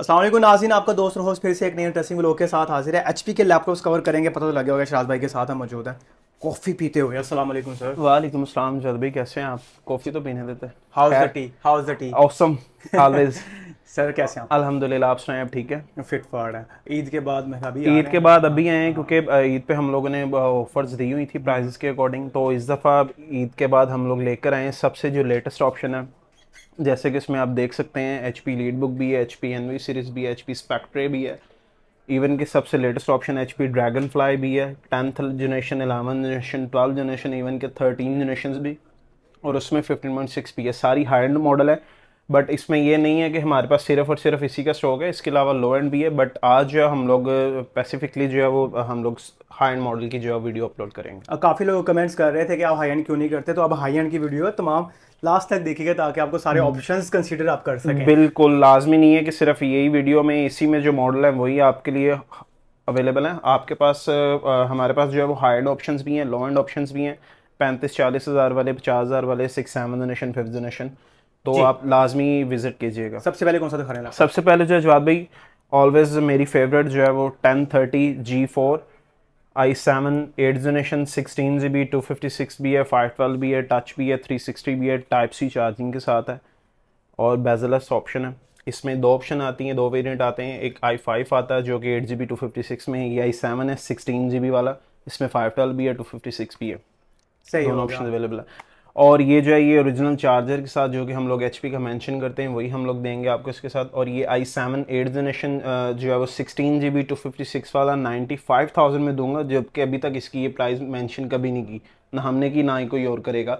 असल नाजीन आपका दोस्त रोज फिर से एक नई इंटरेस्टिंग लोग के साथ हाजिर है एच के लैपटॉप्स कवर करेंगे पता तो लगे होगा शराज भाई के साथ हम मौजूद हैं कॉफ़ी पीते हुए अस्सलाम वालेकुम सर वालेकुम अस्सलाम जद भाई कैसे हैं आप कॉफ़ी तो पीने देते हैं how is the tea how is the tea awesome always sir कैसे हैं अल्हम्दुलिल्लाह आप सुनाए आप ठीक है फिट फाड़ है ईद के बाद मैं अभी ईद के बाद अभी आए हैं क्योंकि ईद पे हम लोगों ने ऑफर्स दी हुई थी प्राइजेस के अकॉर्डिंग तो इस दफ़ा ईद के बाद हम लोग लेकर आए हैं सबसे जो लेटेस्ट ऑप्शन है जैसे कि इसमें आप देख सकते हैं एच पी लीड बुक भी है H P N Envy series भी है एच पी स्पेक्ट्रे भी है इवन के सबसे latest option H P Dragonfly भी है tenth generation eleven generation twelve generation even के थर्टीन जनरेशन भी और उसमें फिफ्टीन पॉइंट सिक्स पी है सारी हाई एंड मॉडल है बट इसमें यह नहीं है कि हमारे पास सिर्फ और सिर्फ इसी का स्टॉक है इसके अलावा लो एंड भी है बट आज जो हम लोग स्पेसिफिकली जो है वो हम लोग हाई एंड मॉडल की जो है वीडियो अपलोड करेंगे काफ़ी लोग कमेंट्स कर रहे थे कि आप हाई एंड क्यों नहीं करते तो अब हाई एंड की वीडियो है तमाम लास्ट तक देखिएगा ताकि आपको सारे ऑप्शन हम्म। कंसिडर आप कर सकें बिल्कुल लाजमी नहीं है कि सिर्फ यही वीडियो में इसी में जो मॉडल है वही आपके लिए अवेलेबल है आपके पास हमारे पास जो है वो एंड ऑप्शन भी हैं लो एंड ऑप्शन भी हैं पैंतीस चालीस हज़ार वाले पचास हज़ार वाले six seven generation fifth generation तो आप लाजमी विजिट कीजिएगा सबसे पहले कौन सा दिखा रहे हैं सबसे पहले जो है जवाब भाई ऑलवेज़ मेरी फेवरेट जो है वो ten thirty G four I seven eight generation sixteen G B to fifty सिक्स भी है फाइव ट्वेल्व भी है टच भी है थ्री सिक्सटी भी है टाइप सी चार्जिंग के साथ है और बेजलस ऑप्शन है इसमें दो ऑप्शन आती हैं दो वेरिएंट आते हैं एक आई फाइव आता है जो कि eight G B to fifty six में है ये आई सेवन है सिक्सटीन जी बी वाला इसमें फाइव ट्वेल्व भी है टू फिफ्टी सिक्स भी है सही दोनों ऑप्शन अवेलेबल है और ये जो है ये ओरिजिनल चार्जर के साथ जो कि हम लोग एच का मैंशन करते हैं वही हम लोग देंगे आपको इसके साथ और ये आई सेवन एट जनरेशन जो है वो sixteen G B to fifty सिक्स वाला नाइन्टी फाइव थाउजेंड में दूंगा जबकि अभी तक इसकी ये प्राइस मैंशन कभी नहीं की ना हमने की ना ही कोई और करेगा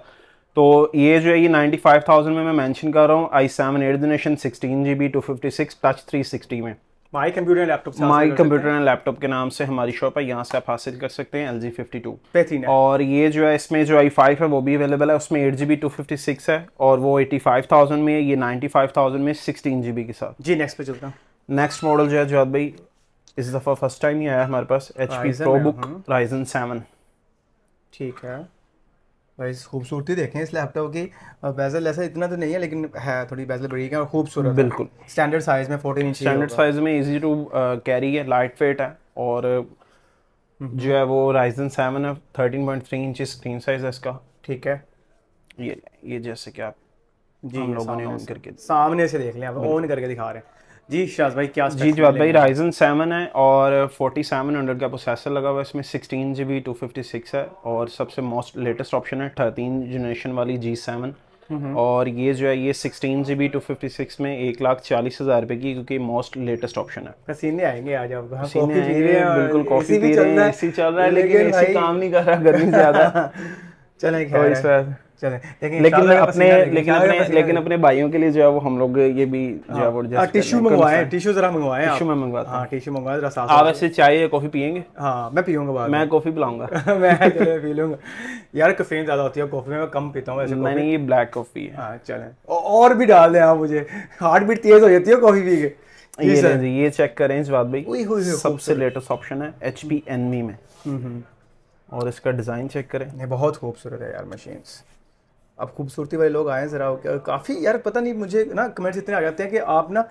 तो ये जो है ये नाइन्टी फाइव थाउजेंड में मैं मैंशन कर रहा हूँ i seven eight generation sixteen G six touch three sixty में my computer and laptop my computer and laptop के नाम से हमारी शॉप है यहाँ से आप हासिल कर सकते हैं एल जी फिफ्टी टू बेहतरीन और ये जो है इसमें जो आई फाइव है वो भी अवेलेबल है उसमें eight G B to fifty six है और वो एटी फाइव थाउजेंड में है ये नाइनटी फाइव थाउजेंड में सिक्सटीन जी बी के साथ जी नेक्स्ट पे चलता हूँ नेक्स्ट मॉडल जो है जो भाई इस दफ़ा फर्स्ट टाइम ही आया हमारे पास H P ProBook Ryzen seven ठीक है वाइज खूबसूरती देखें इस लैपटॉप की बेजल ऐसा इतना तो नहीं है लेकिन है थोड़ी बेजल बड़ी है और खूबसूरत बिल्कुल स्टैंडर्ड साइज में फोर्टीन इंच स्टैंडर्ड साइज में इजी टू कैरी है लाइट वेट है और हम्म। जो है वो राइजन सेवन है thirteen point three inch screen size है इसका ठीक है ये ये जैसे कि आप जी हम लोगों ने ऑन करके सामने से देख लें आप ऑन करके दिखा रहे हैं जी शाज भाई क्या जी जवाब भाई राइजन सेवन है और फोर्टी सेवन हंड्रेड का प्रोसेसर लगा हुआ है इसमें sixteen G B to fifty six है और सबसे मोस्ट लेटेस्ट ऑप्शन है थर्टीन जनरेशन वाली जी सेवन और ये जो है ये sixteen G B to fifty six में एक लाख चालीस हज़ार रुपये की क्योंकि मोस्ट लेटेस्ट ऑप्शन है पसीने आएंगे आज आपको हाँ, पसीने आएंगे बिल्कुल कॉफ़ी पी रहे हैं एसी चल रहा है लेकिन एसी काम नहीं कर रहा गर्मी ज़्यादा तो लेकिन अपने लेकिन अपने लेकिन अपने भाइयों के लिए जो है वो हम लोग ये भी जो है वो टिश्यू मंगवाए टिश्यू जरा मंगवाए टिश्यू मैं मंगवाता हूं हां टिश्यू मंगवाए जरा साथ आप ऐसे चाय या कॉफी पियेंगे हां मैं पीऊंगा बाद मैं कॉफी पिलाऊंगा मैं चले पी लूंगा यार कैफीन ज्यादा होती है कॉफी में मैं कम पीता हूं ऐसे मैंने ये ब्लैक कॉफी है हां चलें और भी डाल दें आप मुझे हार्ट बीट तेज हो जाती है कॉफी पी के ये ये चेक करें इस बात भाई सबसे लेटेस्ट ऑप्शन है एच पी एनमी में हम्म, हम्म। और इसका डिज़ाइन चेक करें नहीं बहुत खूबसूरत है यार मशीन अब खूबसूरती वाले लोग आए ज़रा काफ़ी यार पता नहीं मुझे ना कमेंट्स इतने आ जाते हैं कि आप ना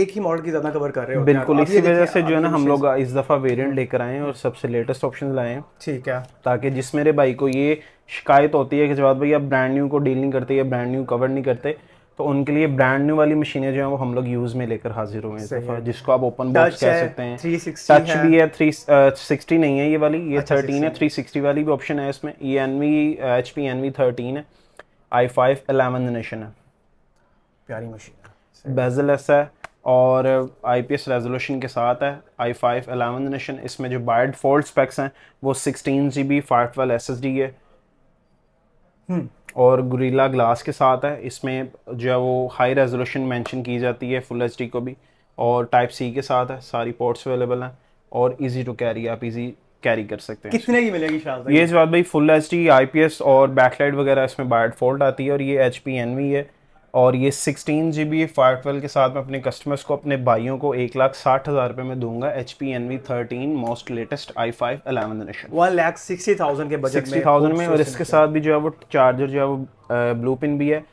एक ही मॉडल की ज़्यादा कवर कर रहे हो बिल्कुल इसी वजह से जो है ना हम लोग इस दफ़ा वेरिएंट लेकर आए हैं और सबसे लेटेस्ट ऑप्शन लाए हैं ठीक है ताकि जिस मेरे भाई को ये शिकायत होती है कि जवाब भाई आप ब्रांड न्यू को डील नहीं करते या ब्रांड न्यू कवर नहीं करते तो उनके लिए ब्रांड न्यू वाली मशीनें जो हैं वो हम लोग यूज़ में लेकर हाजिर हुए हैं तो जिसको आप ओपन बॉक्स कह सकते हैं टच है। भी है थ्री सिक्सटी uh, नहीं है ये वाली ये थर्टीन अच्छा, है थ्री सिक्सटी वाली भी ऑप्शन है इसमें E N V H P N V thirteen है आई फाइव अलेवन जनरेशन है प्यारी मशीन बेजल एस है और आई पी एस रेजोल्यूशन के साथ है आई फाइव एलेवन जनरेशन इसमें जो बायड फोल्ड स्पेक्स हैं वो सिक्सटीन जी B five twelve S S D है हम्म। और गुरीला ग्लास के साथ है इसमें जो है वो हाई रेजोल्यूशन मेंशन की जाती है फुल एच को भी और टाइप सी के साथ है सारी पोर्ट्स अवेलेबल हैं और इजी टू कैरी आप इजी कैरी कर सकते हैं कितने की मिलेगी ये इस बात भाई फुल एच डी आई और बैकलाइट वगैरह इसमें बायट फोल्ड आती है और ये एच पी एन वी है और ये सिक्सटीन जी बी फायर ट्वेल्व के साथ मैं अपने कस्टमर्स को अपने भाइयों को एक लाख साठ हज़ार रुपये में दूंगा H P N V thirteen most latest I five eleven generation one lakh sixty thousand के बजट सिक्सटी थाउजेंड में और इसके साथ भी जो है वो चार्जर जो है वो ब्लू पिन भी है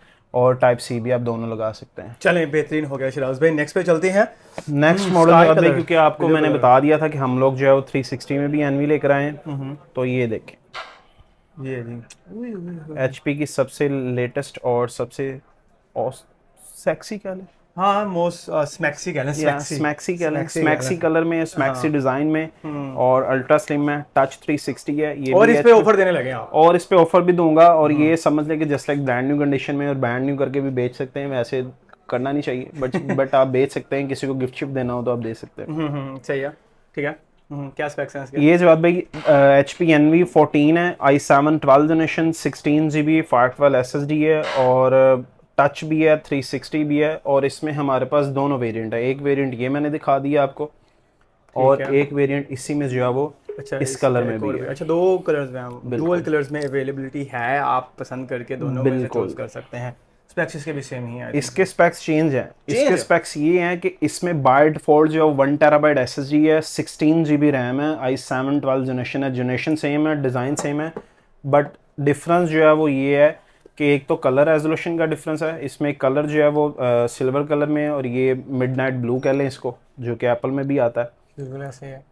और टाइप सी भी आप दोनों लगा सकते हैं चलें बेहतरीन हो गया शिराज भाई नेक्स्ट पे चलते हैं नेक्स्ट hmm, मॉडल क्योंकि आपको मैंने बता दिया था कि हम लोग जो है वो 360 में भी एनवी लेकर आए हैं hmm, hmm। तो ये देखें ये एच पी की सबसे लेटेस्ट और सबसे सेक्सी कह लें हाँ मोस्ट स्मैक्सी स्मैक्सी कलर में स्मैक्सी डिजाइन हाँ। में हम्म। और अल्ट्रा स्लिम में टच 360 है ये और इस पे ऑफर देने लगे और इस पे ऑफर भी दूंगा और ये हम्म। समझ लें कि just like brand new condition में और ब्रांड न्यू करके भी बेच सकते हैं वैसे करना नहीं चाहिए बट बट आप बेच सकते हैं किसी को गिफ्ट शिफ्ट देना हो तो आप दे सकते हैं हम्म, सही है ठीक है क्या स्पेक्स हैं ये जवाब भाई H P N V fourteen है I seven twelve generation sixteen ji B five twelve S S D है और टच भी है 360 भी है और इसमें हमारे पास दोनों वेरिएंट है एक वेरिएंट ये मैंने दिखा दिया आपको और एक वेरिएंट इसी में जो है वो अच्छा इस, इस कलर में भी है अच्छा दो कलर्स में डुअल कलर्स में अवेलेबिलिटी है आप पसंद करके दोनों बिल्कुल कर सकते हैं स्पेक्स इसके भी सेम ही है इसके स्पेक्स चेंज है इसके स्पेक्स ये हैं कि इसमें बाय डिफॉल्ट जो one terabyte S S G है सिक्सटीन जी बी रैम है आई सेवन ट्वेल्व जनरेशन है जनरेशन सेम है डिज़ाइन सेम है बट डिफरेंस जो है वो ये है कि एक तो कलर रेजोल्यूशन का डिफरेंस है इसमें कलर जो है वो सिल्वर कलर में और ये मिडनाइट ब्लू कह लें इसको जो कि एप्पल में भी आता है बिल्कुल ऐसे है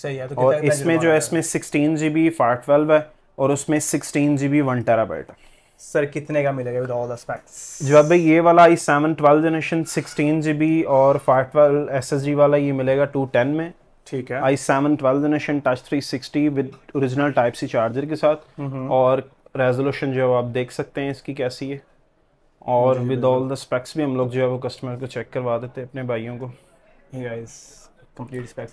सही है तो और इसमें जो है इसमें सिक्सटीन जी बी फार ट्वेल्व है और उसमें सिक्सटीन जी B one terabyte sir कितने का मिलेगा विद ऑल द स्पेक्स जो अब ये वाला I seven twelve generation sixteen ji B और five twelve S S G वाला ये मिलेगा टू टेन में ठीक है I seven twelve generation touch three sixty with original type C charger के साथ और रेजोल्यूशन जो है आप देख सकते हैं इसकी कैसी है और विद ऑल द स्पेक्स भी हम लोग जो है वो कस्टमर को चेक करवा देते हैं अपने भाइयों को कैशर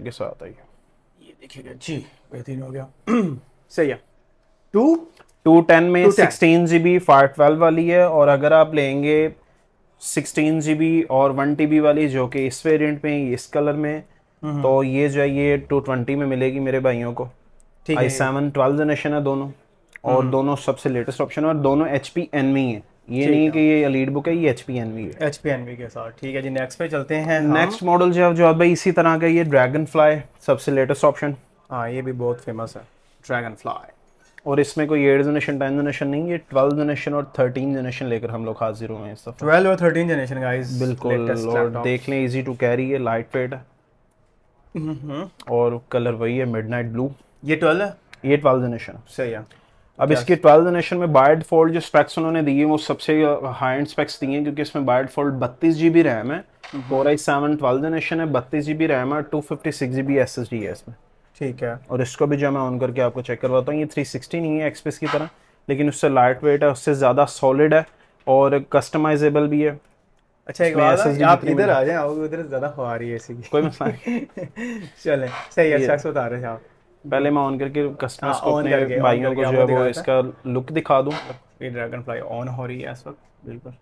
के साथ आई जी बेहतरीन हो गया सही है में वाली है और अगर आप लेंगे जी बी और टी बी वाली जो कि इस वेरियंट में इस कलर में हम्म। तो ये जो है ये टू ट्वेंटी में मिलेगी मेरे भाइयों को आई सेवन ट्वेल्व जनरेशन है दोनों और हम्म। दोनों सबसे लेटेस्ट ऑप्शन है और दोनों एच पी एन वी है ये नहीं है कि ये लीड बुक है ये एच पी एन वी है एच पी एन वी के साथ ठीक है जी नेक्स्ट पे चलते हैं नेक्स्ट मॉडल जो है जो अब इसी तरह का ये ड्रैगन फ्लाई सबसे लेटेस्ट ऑप्शन हाँ ये भी बहुत फेमस है ड्रैगन फ्लाई और इसमें कोई एट जनरेशन टेन जनरेशन नहीं ये ट्वेल्व जनरेशन और थर्टीन जनरेशन लेकर हम लोग हाजिर हुए हैं इस ट्वेल्व और थर्टीन जनरेशन गाइस बिल्कुल और देख लें इजी टू कैरी है लाइट वेट है हम्म, हम्म। और कलर वही है मिडनाइट ब्लू ये ट्वेल्व है ये ट्वेल्व जनरेशन सही है अब yes. इसकी ट्वेल्व जनरेशन में बायड फोल्ड जो स्पेक्स उन्होंने दी है वो सबसे हाई एंड स्पेक्स दी हैं क्योंकि इसमें बायड फोल्ड बत्तीस जी बी रैम है हम्म। फोर आई सेवन ट्वेल्व जनरेशन है बत्तीस जी बी रैम है two fifty six G B S S D है इसमें ठीक है और इसको भी जो मैं ऑन करके आपको चेक करवाता हूँ ये थ्री सिक्सटी नहीं है एक्सपेस की तरह लेकिन उससे लाइट वेट है उससे ज़्यादा सॉलिड है और कस्टमाइजेबल भी है अच्छा एक बात आप इधर आ जाए उधर ज़्यादा हो रही है ऐसी कोई मसला नहीं चलें सही अच्छा बता रहे थे आप पहले मैं ऑन करके कस्टमर्स को हाँ, अपने भाइयों को जो है वो इसका लुक दिखा दूं ये ड्रैगन फ्लाई ऑन हो रही है इस वक्त बिल्कुल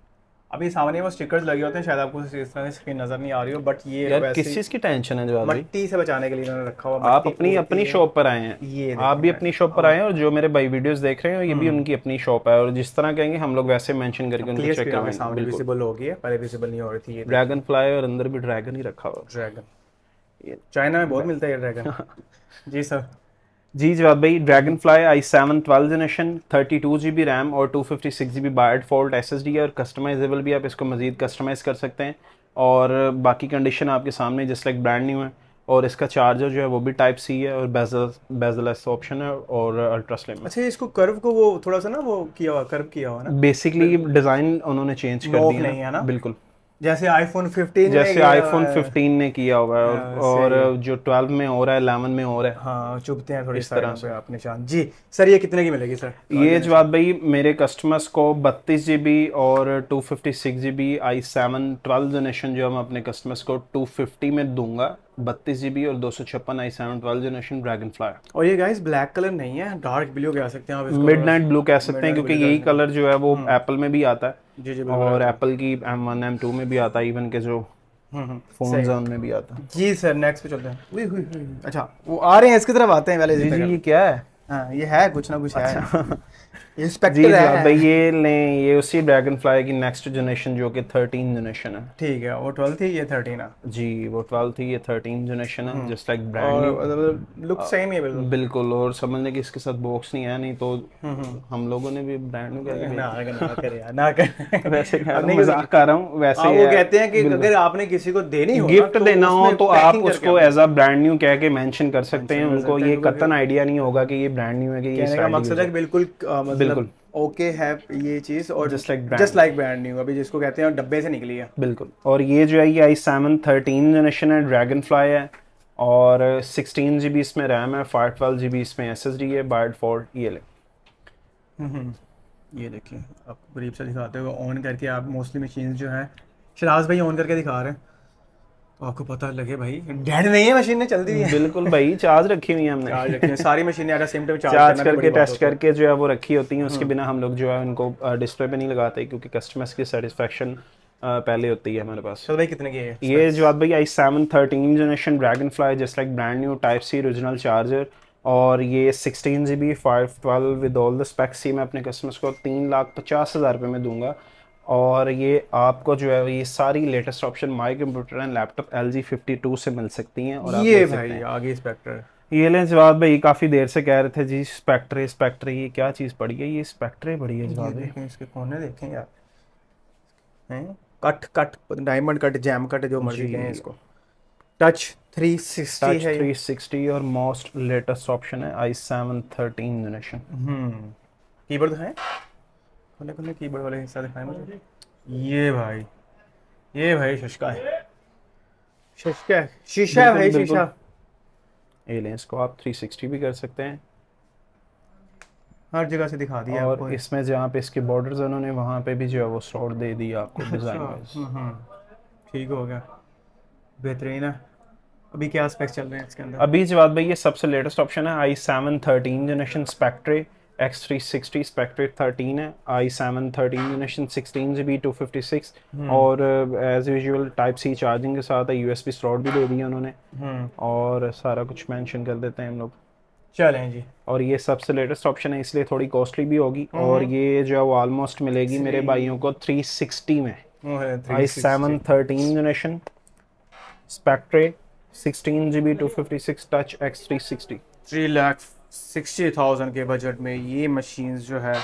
अभी सामने वो स्टिकर्स लगे होते हैं शायद आपको इस तरह से नजर नहीं आ रही हो बट ये यार किस चीज की टेंशन है जो मट्टी से बचाने के लिए इन्होंने रखा हुआ आप अपनी अपनी शॉप पर आए हैं ये आप भी अपनी शॉप पर हाँ। आए हैं और जो मेरे भाई वीडियोस देख रहे हैं ये भी हम्म। उनकी अपनी शॉप है और जिस तरह कहेंगे हम लोग वैसे मेंशन करके उनको चेक करवाएंगे विजिबल हो गई है पहले विजिबल नहीं हो रही थी ये ड्रैगन फ्लाई और अंदर भी ड्रैगन ही रखा हुआ ड्रैगन चाइना में बहुत मिलता है ड्रैगन जी सर जी जवाब भाई dragonfly I seven twelve generation thirty two G B RAM और two fifty six G B by default S S D है और कस्टमाइजेबल भी आप इसको मज़ीद कस्टमाइज़ कर सकते हैं और बाकी कंडीशन आपके सामने जस्ट लाइक ब्रांड न्यू है और इसका चार्जर जो है वो भी टाइप सी है और बेजलस ऑप्शन है और अल्ट्रा स्लिम है अच्छा इसको कर्व को वो थोड़ा सा ना वो किया हुआ कर्व किया हुआ ना बेसिकली डिज़ाइन उन्होंने चेंज कर दिया है ना बिल्कुल जैसे आईफोन 15 जैसे आईफोन 15 ने किया होगा हाँ, और, और जो 12 में हो रहा है 11 में हो रहा है हाँ चुभते हैं थोड़ी इस तरह से आप निशान जी सर ये कितने की मिलेगी सर ये जवाब भाई मेरे कस्टमर्स को बत्तीस जी और two fifty six G B I seven twelve generation जो हम अपने कस्टमर्स को टू फिफ्टी में दूंगा बत्तीस जीबी और दो सौ छप्पन I seven twelve generation dragonfly और ये गाइस ब्लैक कलर नहीं है डार्क ब्लू कह सकते हैं मिड नाइट ब्लू कह सकते हैं क्योंकि यही कलर जो है वो एप्पल हम्म। में भी आता है जी जी और एप्पल की एम वन एम टू में भी आता है इवन के जो फोन जोन में भी आता है जी सर नेक्स्ट पे चलते हैं हुई हुई हुई अच्छा वो आ रहे हैं इसकी तरफ आते हैं वाले जी जी ये क्या है आ, हाँ, ये है कुछ ना कुछ अच्छा। है इंस्पेक्टर है भाई ये ये उसी ड्रैगन फ्लाई की नेक्स्ट जनरेशन जो कि जनरेशन है ठीक है वो थी ये है जी वो थी ये जनरेशन है just like brand look same बिल्कुल बिल्कुल और समझने की इसके साथ बॉक्स नहीं है नहीं तो हम्म, हम्म। हम लोगों ने भी ब्रांड में ना कर ना कर वैसे मजाक कर रहा वैसे हाँ, वो कहते हैं कि अगर आपने किसी को देनी हो गिफ्ट तो देना हो तो आप उसको एज अ ब्रांड न्यू कह के मेंशन कर सकते हैं उनको ये कतन आइडिया नहीं होगा कि ये ब्रांड न्यू है कि ये मकसद है बिल्कुल मतलब बिल्कुल ओके है ये चीज और just like just like brand new अभी जिसको कहते हैं डब्बे से निकली है बिल्कुल और ये जो है ये आई सेवन थर्टीन जनरेशन है ड्रैगन फ्लाई है और सिक्सटीन जी बी इसमें रैम है फाइव ट्वेल्व जी बी इसमें एस एस डी है बार्ड फोर ये ले ये देखिए आप गरीब से दिखाते हो ऑन करके आप मोस्टली मशीन जो है शराज भाई ऑन करके दिखा रहे हैं आपको पता लगे भाई डेड नहीं है मशीन ने चल दी बिल्कुल भाई चार्ज रखी हुई है हमने चार्ज रखी है सारी मशीनें सेम टाइम चार्ज, चार्ज करके टेस्ट करके जो है वो रखी होती हैं उसके हम्म। बिना हम लोग जो है उनको डिस्प्ले पे नहीं लगाते क्योंकि कस्टमर्स की सेटिस्फेक्शन पहले होती है हमारे पास तो भाई कितने की है ये जो भाई I seven thirteen generation dragonfly just like brand new type C original charger और ये sixteen ji B five twelve with all the specs ही मैं अपने कस्टमर्स को तीन लाख पचास हज़ार रुपये में दूंगा और ये आपको जो है ये सारी latest option my computer and laptop L G fifty two से मिल सकती हैं और ये भाई आगे स्पेक्टर ये लें जवाब भाई काफ़ी देर से कह रहे थे जी स्पेक्टर स्पेक्टर ये क्या चीज़ पड़ी है ये स्पेक्टर पड़ी है जवाब इसके कोने देखें यार cut cut diamond cut gem cut जो मर्जी कहें इसको टच थ्री टच है 360 और मोस्ट लेटेस्ट ऑप्शन है आई सेवन थर्टीन जनरेशन की कीबोर्ड दिखाएं खुले खुले कीबोर्ड वाले हिस्सा दिखाए मुझे ये भाई ये भाई शशका है शशका शीशा है भाई शीशा एलियंस को आप 360 भी कर सकते हैं हर जगह से दिखा दिया और इसमें जहाँ पे इसके बॉर्डर्स उन्होंने वहाँ पे भी जो है वो सॉर्ट दे दिया आपको डिज़ाइन अच्छा, वाइज हम्म, हम्म। ठीक हो गया बेहतरीन है अभी क्या स्पेक्स चल रहे हैं इसके अंदर अभी जवाब भाई ये सबसे लेटेस्ट ऑप्शन है I seven thirteen generation Spectre x three sixty Spectre thirteen है I seven thirteen generation sixteen G B to fifty six और as usual type C charging के साथ यू एस पी स्लॉट भी दे दिया उन्होंने hmm. और सारा कुछ मैंशन कर देते हैं हम लोग चलें जी और ये सबसे लेटेस्ट ऑप्शन है इसलिए थोड़ी कॉस्टली भी होगी hmm. और ये जो है वो ऑलमोस्ट मिलेगी मेरे भाइयों को थ्री सिक्सटी में I seven thirteen generation Spectre sixteen G B to fifty six touch x three sixty three lakhs sixty thousand के बजट में ये मशीन जो है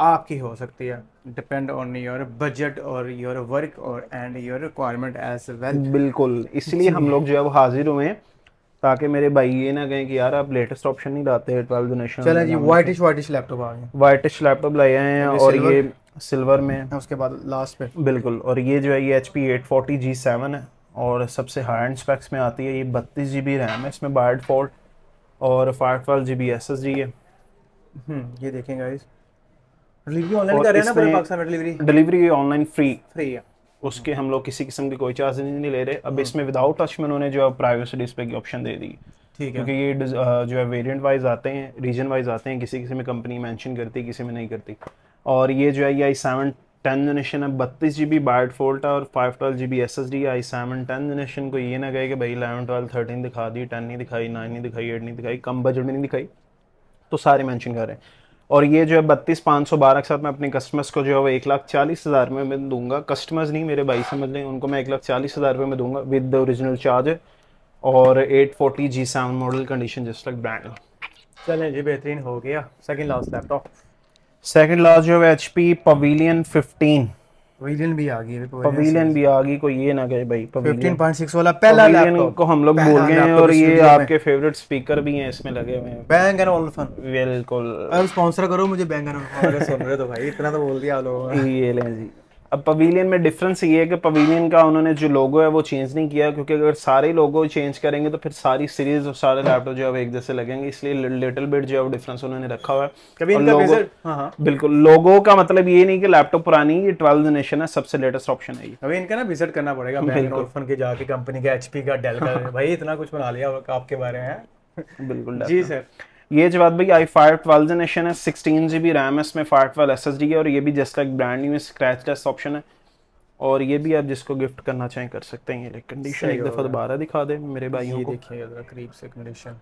आपकी हो सकती है डिपेंड ऑन योर बजट और योर वर्क और and your requirement as well बिल्कुल इसलिए हम लोग जो है वो हाजिर हुए हैं ताकि मेरे भाई ये ना कहें कि यार आप लेटेस्ट ऑप्शन नहीं लाते ट्वेल्व जनरेशन चले जी वाइटिश वाइटिश लैपटॉप आ गए वाइटिश लैपटॉप लाए हैं और ये सिल्वर में उसके बाद लास्ट पे बिल्कुल और ये जो है ये H P eight forty G seven है और सबसे हाई एंड स्पेक्स में आती है ये बत्तीस जी बी रैम है इसमें बाय डिफॉल्ट और five twelve G B S S D है ये देखें गाइस डिलीवरी ऑनलाइन कर रहे हैं ना पाकिस्तान में delivery delivery online free free है उसके हम लोग किसी किस्म की कोई चार्ज नहीं ले रहे अब हम्म। इसमें विदाउट टच में उन्होंने जो है प्राइवेसी डिस्प्ले की ऑप्शन दे दी ठीक है क्योंकि ये जो है वेरिएंट वाइज आते हैं रीजन वाइज आते हैं किसी किसी में कंपनी मेंशन करती किसी में नहीं करती और ये जो है ये आई सेवन टेन जनरेशन है बत्तीस जी बी बाइट फोल्ट है और five twelve G B S S D I seven ten generation को ये ना कहे कि भाई इलेवन ट्वेल्व थर्टीन दिखा दी टेन नहीं दिखाई नाइन नहीं दिखाई एट नहीं दिखाई कम बजट में नहीं दिखाई तो सारे मैंशन कर रहे हैं और ये जो है बत्तीस पाँच सौ बारह के साथ मैं अपने कस्टमर्स को जो है वो एक लाख चालीस हज़ार में दूंगा कस्टमर्स नहीं मेरे भाई समझ लें उनको मैं एक लाख चालीस हज़ार रुपये में दूंगा विद द ओरिजिनल चार्ज और eight forty G seven model condition just like brand चलें जी बेहतरीन हो गया second last laptop second last जो है एचपी पवेलियन 15 पवेलियन भी आ गई पवेलियन भी आ गई कोई ये ना कहे भाई पवेलियन 15.6 वाला पहला लैपटॉप को हम लोग बोल गए हैं और ये आपके फेवरेट स्पीकर भी हैं इसमें लगे हुए हैं बैंग एंड ऑल्फन बिल्कुल अब स्पोंसर करो मुझे बैंग एंड ऑल्फन अगर सुन रहे हो तो भाई इतना तो बोल दिया आप लोगों ने ये लें जी अब पवीलियन में डिफरेंस ये है कि पवीलियन का उन्होंने जो लोगो है वो चेंज नहीं किया क्योंकि अगर सारे लोगो चेंज करेंगे तो फिर सारी सीरीज और सारे लैपटॉप जो है एक जैसे लगेंगे इसलिए लिटिल बिट जो है डिफरेंस उन्होंने रखा हुआ है कभी इनका हाँ, हाँ बिल्कुल लोगो का मतलब ये नहीं कि लैपटॉप पुरानी ये ट्वेल्थ जनरेशन है सबसे लेटेस्ट ऑप्शन है ये अभी इनका ना विजिट करना पड़ेगा के जाके कंपनी का एचपी का डेल का भाई इतना कुछ बना लिया आपके बारे में हाँ। बिल्कुल जी सर ये जवाब भाई आई फायर ट्वेल्व जनरेशन है सिक्सटीन जी बी रैम है इसमें फायर ट्वेल्व एस है और ये भी just like brand new scratch test option है और ये भी आप जिसको गिफ्ट करना चाहें कर सकते हैं ये कंडीशन एक दफ़ा दोबारा दिखा दें मेरे भाई ये देखिए करीब से कंडीशन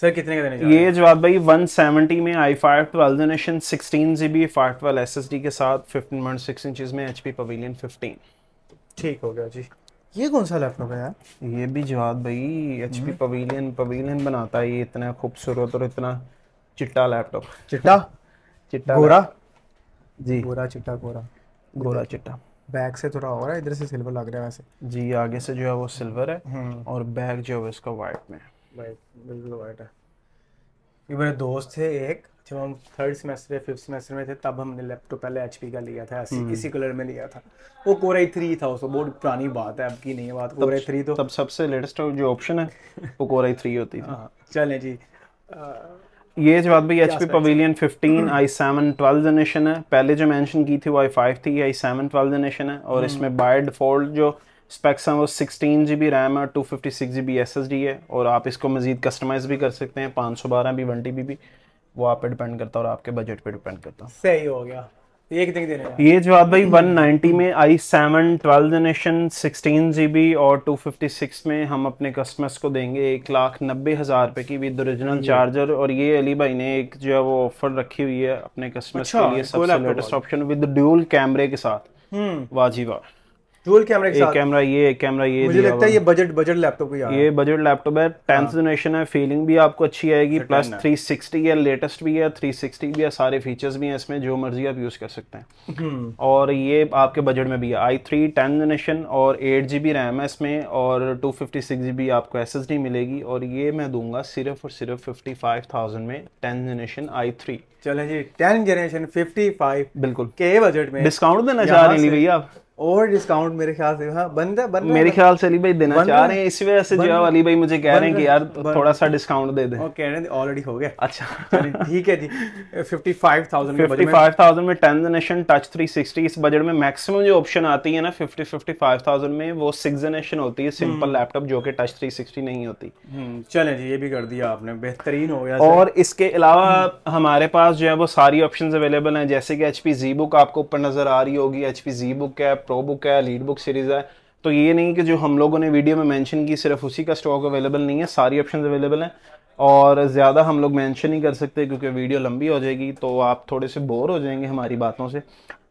सर कितने का देने ये जवाब भाई वन सेवेंटी में I five twelve generation sixteen ji B five twelve S के साथ फिफ्टीन पॉइंट सिक्स इंचज में एच पी पवेलियन फिफ्टीन ठीक हो गया जी ये कौन सा लैपटॉप है यार ये भी जवाब भाई एचपी पवेलियन पवेलियन बनाता है ये इतना खूबसूरत और इतना चिट्टा लैपटॉप चिट्टा चिट्टा गोरा जी गोरा चिट्टा गोरा गोरा चिट्टा बैक से थोड़ा और है इधर से सिल्वर लग रहा है वैसे जी आगे से जो है वो सिल्वर है हम्म। और बैक जो है इसका वाइट में वाइट बिल्कुल वाइट है ये मेरे दोस्त थे एक जब हम थर्ड सेमेस्टर या फिफ्थ सेमेस्टर में थे तब हमने लैपटॉप पहले एच का लिया था ऐसी इसी कलर हम्म। में लिया था वो कोर आई थ्री था उसको बहुत पुरानी बात है अब की नहीं बात कोर आई थ्री तो तब सबसे लेटेस्ट जो ऑप्शन है वो कोर आई थ्री होती थी हाँ, चलें जी ये जो बात भाई H P Pavilion fifteen I seven twelve generation है पहले जो मेंशन की थी वो आई फाइव थी आई सेवन ट्वेल्व जनरेशन है और इसमें बाय हम्म। डिफॉल्ट जो स्पेक्स हैं वो सिक्सटीन जी बी रैम है two fifty six G B S S D है और आप इसको मज़ीद कस्टमाइज़ भी कर सकते हैं पाँच सौ बारह बी वन टी बी भी, भी वो आप पे डिपेंड करता है और आपके बजट पे डिपेंड करता है सही हो गया एक दिन देने का ये आप भाई 190 में I seven twelve generation sixteen G और 256 में हम अपने कस्टमर्स को देंगे एक लाख नब्बे हज़ार रुपए की विद ओरिजिनल चार्जर और ये अली भाई ने एक जो है वो ऑफर रखी हुई है अपने कस्टमर्स अच्छा, के लिए सबसे लेटेस्ट ऑप्शन विद ड्यूल कैमरे के साथ हम्म। वाह डुअल कैमरा के एक कैमरा ये एक कैमरा ये मुझे लगता है ये बजट बजट लैपटॉप ही ये बजट लैपटॉप है टेंथ जनरेशन है फीलिंग हाँ। भी आपको अच्छी आएगी प्लस 360 है लेटेस्ट भी है 360 भी है सारे फीचर्स भी हैं इसमें जो मर्जी आप यूज कर सकते हैं हम्म। और ये आपके बजट में भी है आई थ्री टेंथ जनरेशन और एट जी बी रैम है इसमें और two fifty six G B आपको एस एस डी मिलेगी और ये मैं दूंगा सिर्फ और सिर्फ फिफ्टी फाइव थाउजेंड में टेंथ जनरेशन आई थ्री चले जी टेन जनरेशन फिफ्टी फाइव बिल्कुल के बजट में डिस्काउंट देना चाह रही नहीं भैया आप और डिस्काउंट मेरे ख्याल से हाँ बनता बन मेरे ख्याल से अली भाई देना चाह रहे हैं इसी वजह से जो अली भाई मुझे कह रहे हैं कि यार थोड़ा सा डिस्काउंट दे दे और कह रहे हैं ऑलरेडी हो गया अच्छा ठीक है जी 55000 55000 में टेन टच 360 इस बजट में मैक्सिमम जो ऑप्शन आती है ना 50 55000 में वो सिक्स जनरेशन होती है सिंपल लैपटॉप हम्म। जो कि टच 360 नहीं होती हम्म, चले जी ये भी कर दिया आपने बेहतरीन हो गया और इसके अलावा हम्म। हमारे पास जो है वो सारी ऑप्शन अवेलेबल हैं जैसे कि एचपी पी जी बुक आपको ऊपर नजर आ रही होगी एचपी पी जी बुक है प्रो बुक है लीड बुक सीरीज़ है तो ये नहीं कि जो हम लोगों ने वीडियो में मेंशन की सिर्फ उसी का स्टॉक अवेलेबल नहीं है सारी ऑप्शन अवेलेबल हैं और ज़्यादा हम लोग मेंशन नहीं कर सकते क्योंकि वीडियो लंबी हो जाएगी तो आप थोड़े से बोर हो जाएंगे हमारी बातों से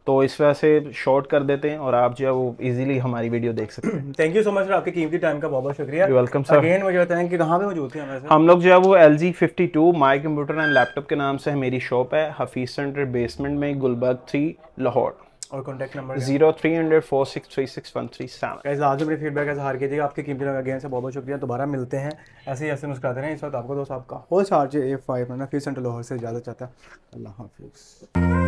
तो इस वजह से शॉर्ट कर देते हैं और आप जो है वो इजीली हमारी वीडियो देख सकते हैं thank you so much sir आपके कीमती टाइम का बहुत बहुत शुक्रिया वेलकम सर अगेन मुझे बताएं कि कहाँ पे मौजूद हमारे हम लोग जो है वो L G fifty two my computer and laptop के नाम से मेरी शॉप है हफीज सेंटर बेसमेंट में गुलबर्ग थ्री लाहौर और contact number zero three hundred four six three six one three seven आज मेरी फीडबैक इजहार कीजिएगा आपके कीमती लगा गया से बहुत बहुत शुक्रिया दोबारा मिलते हैं ऐसे ही ऐसे मुस्कुराते रहें इस वक्त आपको दोस्त आपका होल चार्ज ए फाइव फिर सेंटर लाहौर से ज़्यादा चाहता है अल्लाह हाफिज़